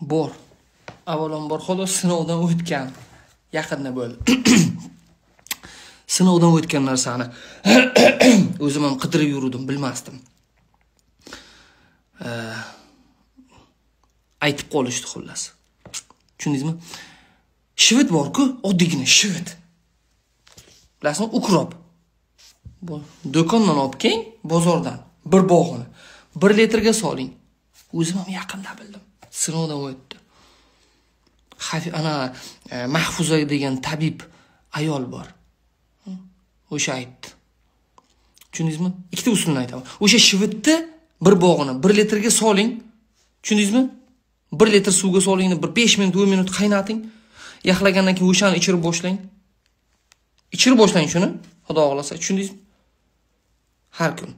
bor avvalambor xolos sinovdan o'tgan yaqinda bo'ldi sinovdan o'tgan narsani o'zim ham qidirib yurgandim bilmasdim aytib qolishdi xullas tushundingizmi shved borku oddiygina shved bilasizmi ukrop do'kondan olib keling bozordan bir bog'ini bir litrga soling o'zim ham yaqinda bildim sinovdan o'tdi ana e, mahfuza degan tabib ayol bor o'sha aytdi tushundingizmi ikkita usulni aytaman o'sha shivitni bir bog'ini bir litrga soling tushundingizmi bir litr suvga solingni bir besh minut o'n minut qaynating yaxlagandan keyin o'shani ichirib boshlang ichirib boshlang shuni xudo xohlasa tushundingizmi har kun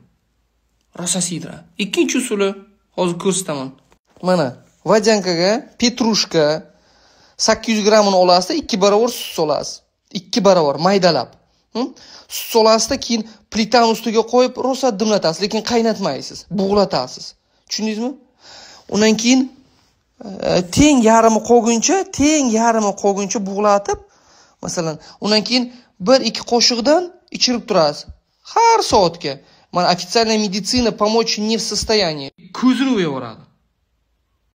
rosasiydra ikkinchi usuli hozir ko'rsataman mana vodyankaga petrushka sakkiz yuz grammini olasizda ikki barobar sut solasiz ikki barobar maydalab hm? sut solasizda keyin plitani ustiga qo'yib rosa dimlatasiz lekin qaynatmaysiz bug'latasiz tushundingizmi undan keyin e, teng yarimi qolguncha teng yarimi qolguncha bug'latib masalan undan keyin bir ikki qoshiqdan ichirib turasiz har soatga официальная медицина помочь не в состоянии көзіру болып барады